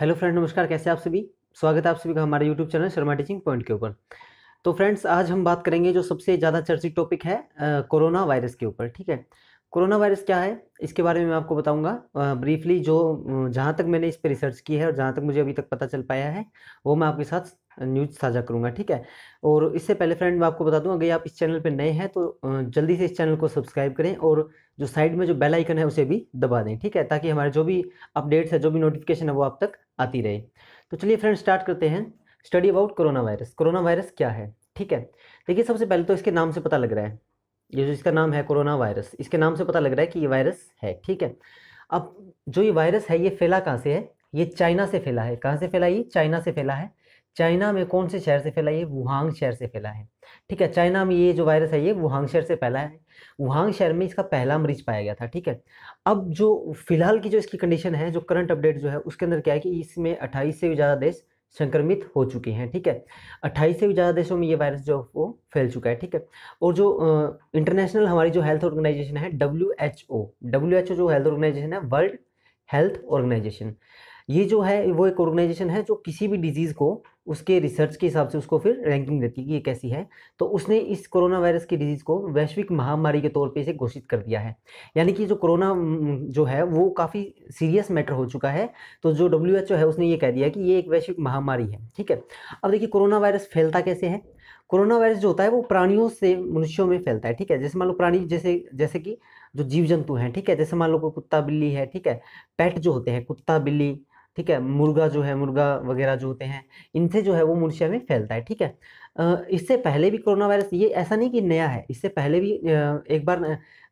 hello friend नमस्कार कैसे आप सभी स्वागत है आप सभी का हमारे YouTube channel Sharma teaching point के ऊपर तो फ्रेंड्स आज हम बात करेंगे जो सबसे ज़्यादा चर्चित टॉपिक है कोरोना वायरस के ऊपर ठीक है कोरोना वायरस क्या है इसके बारे में मैं आपको बताऊंगा ब्रीफली जो जहाँ तक मैंने इस पर रिसर्च की है और जहाँ तक मुझे अभी तक पता चल पाया है वो मैं आपके साथ न्यूज़ साझा करूंगा ठीक है और इससे पहले फ्रेंड मैं आपको बता दूँ अगर आप इस चैनल पर नए हैं तो जल्दी से इस चैनल को सब्सक्राइब करें और जो साइड में जो बेल आइकन है उसे भी दबा दें ठीक है ताकि हमारे जो भी अपडेट्स है जो भी नोटिफिकेशन है वो आप तक आती रहे तो चलिए फ्रेंड स्टार्ट करते हैं study about corona virus corona virus क्या है ठीक है देखिए सबसे पहले तो इसके नाम से पता लग रहा है ये जो इसका नाम है कोरोना वायरस इसके नाम से पता लग रहा है कि ये वायरस है ठीक है अब जो ये वायरस है ये फैला कहाँ से है ये चाइना से फैला है कहाँ से फैला ये चाइना से फैला है चाइना में कौन से शहर से फैला ये वुहांग शहर से फैला है ठीक है चाइना में ये जो वायरस है ये वुहांग शहर से फैला है वुहांग शहर में इसका पहला मरीज पाया गया था ठीक है अब जो फिलहाल की जो इसकी कंडीशन है जो करंट अपडेट जो है उसके अंदर क्या है कि इसमें अट्ठाईस से भी ज़्यादा देश संक्रमित हो चुके हैं ठीक है अट्ठाईस से भी ज़्यादा देशों में ये वायरस जो वो फैल चुका है ठीक है और जो इंटरनेशनल हमारी जो हेल्थ ऑर्गेनाइजेशन है W H O W H O जो हेल्थ ऑर्गेनाइजेशन है वर्ल्ड हेल्थ ऑर्गेनाइजेशन ये जो है वो एक ऑर्गेनाइजेशन है जो किसी भी डिजीज़ को उसके रिसर्च के हिसाब से उसको फिर रैंकिंग देती है कि ये कैसी है तो उसने इस कोरोना वायरस की डिजीज़ को वैश्विक महामारी के तौर पे इसे घोषित कर दिया है यानी कि जो कोरोना जो है वो काफ़ी सीरियस मैटर हो चुका है तो जो डब्ल्यू है उसने ये कह दिया कि ये एक वैश्विक महामारी है ठीक है अब देखिए कोरोना वायरस फैलता कैसे है कोरोना वायरस जो होता है वो प्राणियों से मनुष्यों में फैलता है ठीक है जैसे मान लो प्राणी जैसे जैसे कि जो जीव जंतु हैं ठीक है जैसे मान लो कुत्ता बिल्ली है ठीक है पेट जो होते हैं कुत्ता बिल्ली ठीक है मुर्गा जो है मुर्गा वगैरह जो होते हैं इनसे जो है वो मनुष्य में फैलता है ठीक है इससे पहले भी कोरोना वायरस ये ऐसा नहीं कि नया है इससे पहले भी एक बार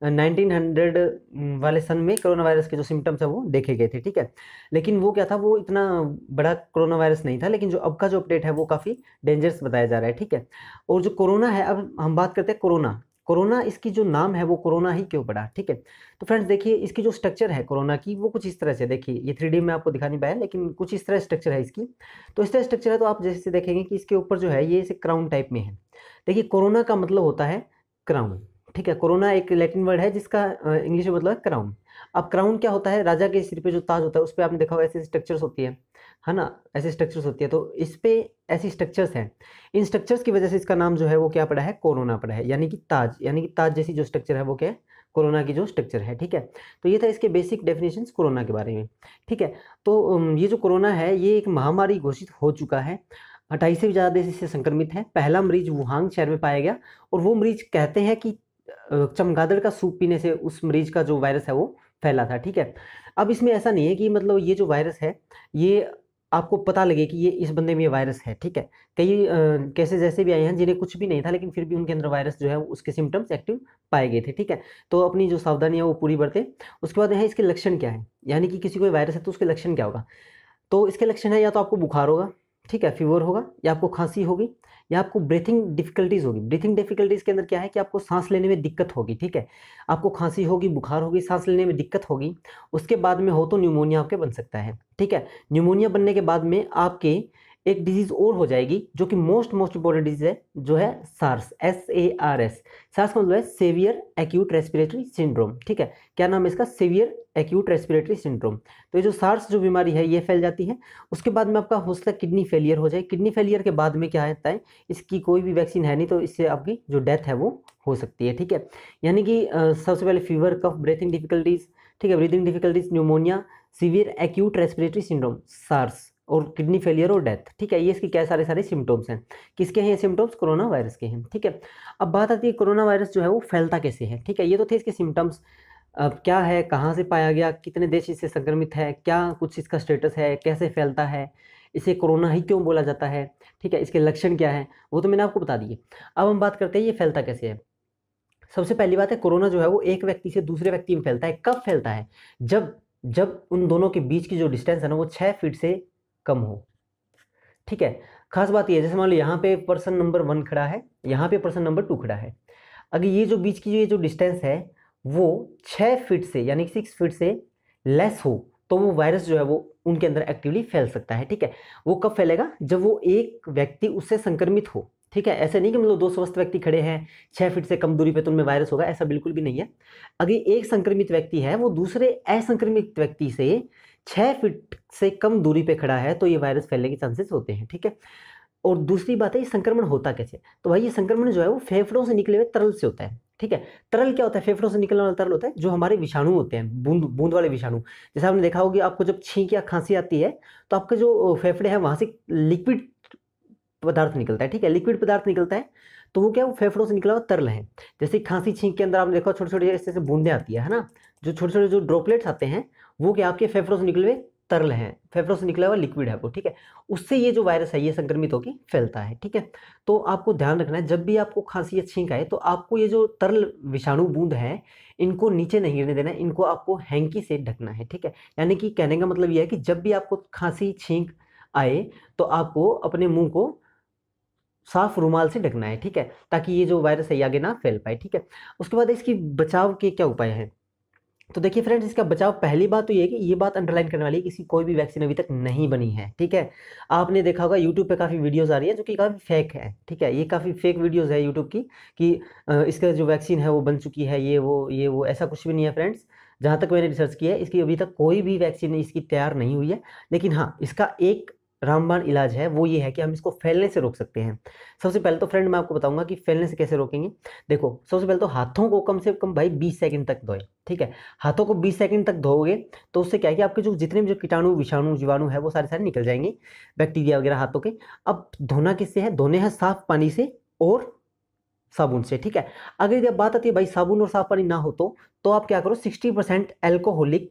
1900 वाले सन में कोरोना वायरस के जो सिम्टम्स है वो देखे गए थे ठीक है लेकिन वो क्या था वो इतना बड़ा कोरोना वायरस नहीं था लेकिन जो अब का जो अपडेट है वो काफ़ी डेंजरस बताया जा रहा है ठीक है और जो कोरोना है अब हम बात करते हैं कोरोना कोरोना इसकी जो नाम है वो कोरोना ही क्यों पड़ा ठीक है तो फ्रेंड्स देखिए इसकी जो स्ट्रक्चर है कोरोना की वो कुछ इस तरह से देखिए ये थ्री में आपको दिखा नहीं पाया लेकिन कुछ इस तरह स्ट्रक्चर है इसकी तो इस तरह स्ट्रक्चर है तो आप जैसे देखेंगे कि इसके ऊपर जो है ये इसे क्राउन टाइप में है देखिए कोरोना का मतलब होता है क्राउन ठीक है कोरोना एक लैटिन वर्ड है जिसका इंग्लिश में मतलब क्राउन अब क्राउन क्या होता है राजा के सिर पे जो ताज होता है उस पर आपने देखा होगा ऐसे स्ट्रक्चर्स होती है है ना ऐसे स्ट्रक्चर्स होती है तो इस पर ऐसी स्ट्रक्चर्स हैं इन स्ट्रक्चर्स की वजह से इसका नाम जो है वो क्या पड़ा है कोरोना पड़ा है यानी कि ताज यानी कि ताज जैसी जो स्ट्रक्चर है वो क्या है कोरोना की जो स्ट्रक्चर है ठीक है तो ये था इसके बेसिक डेफिनेशन कोरोना के बारे में ठीक है तो ये जो कोरोना है ये एक महामारी घोषित हो चुका है अट्ठाईस से भी ज़्यादा देश इससे संक्रमित है पहला मरीज वुहांग शहर में पाया गया और वो मरीज कहते हैं कि चमगादड़ का सूप पीने से उस मरीज का जो वायरस है वो फैला था ठीक है अब इसमें ऐसा नहीं है कि मतलब ये जो वायरस है ये आपको पता लगे कि ये इस बंदे में ये वायरस है ठीक है कई कैसे जैसे भी आए हैं जिन्हें कुछ भी नहीं था लेकिन फिर भी उनके अंदर वायरस जो है उसके सिम्टम्स एक्टिव पाए गए थे ठीक है तो अपनी जो सावधानियाँ वो पूरी बरतें उसके बाद यहाँ इसके लक्षण क्या है यानी कि किसी को वायरस है तो उसके लक्षण क्या होगा तो इसके लक्षण है या तो आपको बुखार होगा ठीक है फीवर होगा या आपको खांसी होगी या आपको ब्रीथिंग डिफिकल्टीज़ होगी ब्रीथिंग डिफिकल्टीज़ के अंदर क्या है कि आपको सांस लेने में दिक्कत होगी ठीक है आपको खांसी होगी बुखार होगी सांस लेने में दिक्कत होगी उसके बाद में हो तो न्यूमोनिया आपके बन सकता है ठीक है न्यूमोनिया बनने के बाद में आपके एक डिजीज और हो जाएगी जो कि मोस्ट मोस्ट इंपॉर्टेंट डिजीज है जो है SARS S A R S SARS का मतलब है सेवियर एक्यूट रेस्पिरेटरी सिंड्रोम ठीक है क्या नाम है इसका सेवियर एक्यूट रेस्पिरेटरी सिंड्रोम तो ये जो सार्स जो बीमारी है ये फैल जाती है उसके बाद में आपका हो सकता है किडनी फेलियर हो जाए किडनी फेलियर के बाद में क्या रहता है इसकी कोई भी वैक्सीन है नहीं तो इससे आपकी जो डेथ है वो हो सकती है ठीक है यानी कि सबसे पहले फीवर कफ ब्रीथिंग डिफिकल्टीज ठीक है breathing difficulties pneumonia severe acute respiratory syndrome SARS और किडनी फेलियर और डेथ ठीक है ये इसके क्या सारे सारे सिम्टोम्स हैं किसके हैं ये सिम्टोम्स कोरोना वायरस के हैं ठीक है अब बात आती है कोरोना वायरस जो है वो फैलता कैसे है ठीक है ये तो थे इसके सिम्टम्स अब क्या है कहाँ से पाया गया कितने देश इससे संक्रमित है क्या कुछ इसका स्टेटस है कैसे फैलता है इसे कोरोना ही क्यों बोला जाता है ठीक है इसके लक्षण क्या है वो तो मैंने आपको बता दिए अब हम बात करते हैं ये फैलता कैसे है सबसे पहली बात है कोरोना जो है वो एक व्यक्ति से दूसरे व्यक्ति में फैलता है कब फैलता है जब जब उन दोनों के बीच की जो डिस्टेंस है ना वो छः फीट से कम हो ठीक है खास बात यह जैसे मान लो यहाँ पे पर्सन नंबर वन खड़ा है यहाँ पे पर्सन नंबर टू खड़ा है अगर ये जो बीच की जो ये जो डिस्टेंस है वो छः फीट से यानी सिक्स फीट से लेस हो तो वो वायरस जो है वो उनके अंदर एक्टिवली फैल सकता है ठीक है वो कब फैलेगा जब वो एक व्यक्ति उससे संक्रमित हो ठीक है ऐसे नहीं कि मतलब दो स्वस्थ व्यक्ति खड़े हैं छः फीट से कम दूरी पर तो उनमें वायरस होगा ऐसा बिल्कुल भी नहीं है अगर एक संक्रमित व्यक्ति है वो दूसरे असंक्रमित व्यक्ति से छः फीट से कम दूरी पर खड़ा है तो ये वायरस फैलने के चांसेस होते हैं ठीक है और दूसरी बात है ये संक्रमण होता कैसे तो भाई ये संक्रमण जो है वो फेफड़ों से निकले हुए तरल से होता है ठीक है तरल क्या होता है फेफड़ों से निकलने वाला तरल होता है जो हमारे विषाणु होते हैं बूंद बूंद वाले विषाणु जैसे आपने देखा होगा आपको जब छींक या खांसी आती है तो आपके जो फेफड़े हैं वहाँ से लिक्विड पदार्थ निकलता है ठीक है लिक्विड पदार्थ निकलता है तो वो क्या वो फेफड़ों से निकला हुआ तरल है जैसे खांसी छींक के अंदर आप देखो छोटे छोटे ऐसे ऐसे बूंदे आती है ना जो छोटे छोटे जो ड्रॉपलेट्स आते हैं वो क्या आपके फेफड़ों से निकले हुए तरल है फेफड़ों से निकला हुआ लिक्विड है वो ठीक है उससे ये जो वायरस है ये संक्रमित होकर फैलता है ठीक है तो आपको ध्यान रखना है जब भी आपको खांसी या छींक आए तो आपको ये जो तरल विषाणु बूंद है इनको नीचे नहीं गिरने देना इनको आपको हैंकी से ढकना है ठीक है यानी कि कहने का मतलब ये है कि जब भी आपको खांसी छींक आए तो आपको अपने मुंह को साफ रुमाल से ढकना है ठीक है ताकि ये जो वायरस है आगे ना फैल पाए ठीक है उसके बाद इसकी बचाव के क्या उपाय हैं तो देखिए फ्रेंड्स इसका बचाव पहली बात तो ये है कि ये बात अंडरलाइन करने वाली है किसी कोई भी वैक्सीन अभी तक नहीं बनी है ठीक है आपने देखा होगा यूट्यूब पे काफ़ी वीडियोस आ रही है जो कि काफ़ी फेक है ठीक है ये काफ़ी फेक वीडियोस है यूट्यूब की कि इसका जो वैक्सीन है वो बन चुकी है ये वो ये वो ऐसा कुछ भी नहीं है फ्रेंड्स जहाँ तक मैंने रिसर्च किया है इसकी अभी तक कोई भी वैक्सीन इसकी तैयार नहीं हुई है लेकिन हाँ इसका एक रामबाण इलाज है वो ये है कि हम इसको फैलने से रोक सकते हैं सबसे पहले तो फ्रेंड मैं आपको बताऊंगा कि फैलने से कैसे रोकेंगे देखो सबसे पहले तो हाथों को कम से कम भाई 20 सेकंड तक धोए ठीक है हाथों को 20 सेकंड तक धोओगे तो उससे क्या है कि आपके जो जितने भी जो कीटाणु विषाणु जीवाणु है वो सारे सारे निकल जाएंगे बैक्टीरिया वगैरह हाथों के अब धोना किससे है धोने हैं साफ पानी से और साबुन से ठीक है अगर जब बात आती है भाई साबुन और साफ पानी ना हो तो, तो आप क्या करो सिक्सटी परसेंट एल्कोहलिक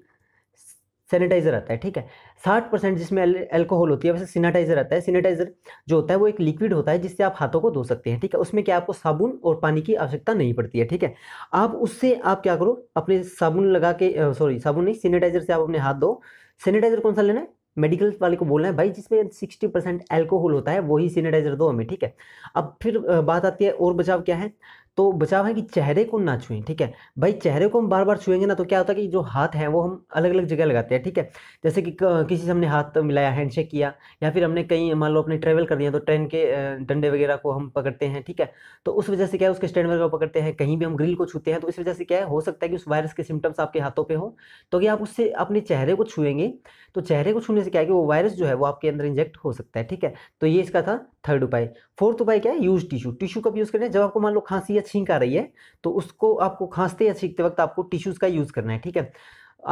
सैनिटाइजर आता है ठीक है साठ परसेंट जिसमें अल्कोहल होती है वैसे सैनिटाइजर आता है सैनिटाइजर जो होता है वो एक लिक्विड होता है जिससे आप हाथों को धो सकते हैं ठीक है उसमें क्या आपको साबुन और पानी की आवश्यकता नहीं पड़ती है ठीक है आप उससे आप क्या करो अपने साबुन लगा के सॉरी साबुन नहीं सैनिटाइजर से आप अपने हाथ धो सैनिटाइजर कौन सा लेना है मेडिकल वाले को बोलना है भाई जिसमें सिक्सटी परसेंट एल्कोहल होता है वही सैनिटाइजर दो हमें ठीक है अब फिर बात आती है और बचाव क्या है तो बचाव है कि चेहरे को ना छुएं ठीक है भाई चेहरे को हम बार बार छुएंगे ना तो क्या होता है कि जो हाथ है वो हम अलग अलग जगह लगाते हैं ठीक है जैसे कि किसी से हमने हाथ मिलाया हैंडशेक किया या फिर हमने कहीं मान लो अपने ट्रेवल कर दिया तो ट्रेन के डंडे वगैरह को हम पकड़ते हैं ठीक है तो उस वजह से क्या है उसके स्टैंड वगैरह पकड़ते हैं कहीं भी हम ग्रिल को छूते हैं तो इस वजह से क्या है हो सकता है कि उस वायरस के सिम्टम्स आपके हाथों पर हो तो अगर आप उससे अपने चेहरे को छुएंगे तो चेहरे को छूने से क्या है कि वो वायरस जो है वो आपके अंदर इंजेक्ट हो सकता है ठीक है तो ये इसका था थर्ड उपाय फोर्थ उपाय क्या है यूज टिश्यू टिश्यू कब यूज़ करें जब आपको मान लो खांसी या छींक आ रही है तो उसको आपको खांसते या छींकते वक्त आपको टिश्यूज़ का यूज़ करना है ठीक है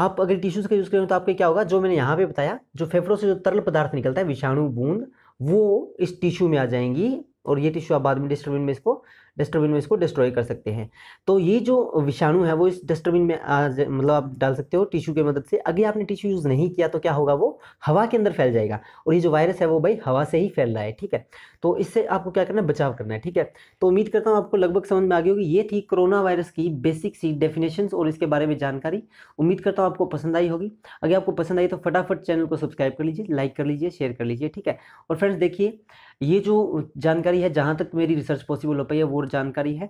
आप अगर टिश्यूज़ का यूज़ करें तो आपके क्या होगा जो मैंने यहाँ पे बताया जो फेफड़ों से जो तरल पदार्थ निकलता है विषाणु बूंद वो इस टिश्यू में आ जाएंगी और ये टिश्यू आप बाद में डिस्टर्बिन में इसको डस्टबिन में इसको डिस्ट्रॉय कर सकते हैं तो ये जो विषाणु है वो इस डस्टबिन में आज मतलब आप डाल सकते हो टिश्यू की मदद से अगर आपने टिश्यू यूज़ नहीं किया तो क्या होगा वो हवा के अंदर फैल जाएगा और ये जो वायरस है वो भाई हवा से ही फैल रहा है ठीक है तो इससे आपको क्या करना है बचाव करना है ठीक है तो उम्मीद करता हूँ आपको लगभग समझ में आ गई होगी ये थी कोरोना वायरस की बेसिक सी डेफिनेशन और इसके बारे में जानकारी उम्मीद करता हूँ आपको पसंद आई होगी अगर आपको पसंद आई तो फटाफट चैनल को सब्सक्राइब कर लीजिए लाइक कर लीजिए शेयर कर लीजिए ठीक है और फ्रेंड्स देखिए ये जो जानकारी है जहाँ तक मेरी रिसर्च पॉसिबल हो पाई है वो और जानकारी है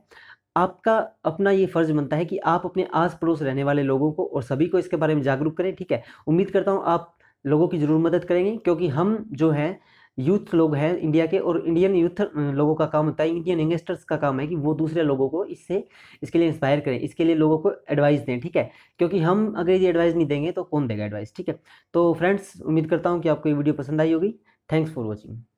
आपका अपना ये फ़र्ज़ बनता है कि आप अपने आस पड़ोस रहने वाले लोगों को और सभी को इसके बारे में जागरूक करें ठीक है उम्मीद करता हूँ आप लोगों की ज़रूर मदद करेंगे क्योंकि हम जो है यूथ लोग हैं इंडिया के और इंडियन यूथ लोगों का काम होता है इंडियन यंगस्टर्स का काम है कि वो दूसरे लोगों को इससे इसके लिए इंस्पायर करें इसके लिए लोगों को एडवाइस दें ठीक है क्योंकि हम अगर ये एडवाइस नहीं देंगे तो कौन देगा एडवाइस ठीक है तो फ्रेंड्स उम्मीद करता हूँ कि आपको ये वीडियो पसंद आई होगी थैंक्स फॉर वॉचिंग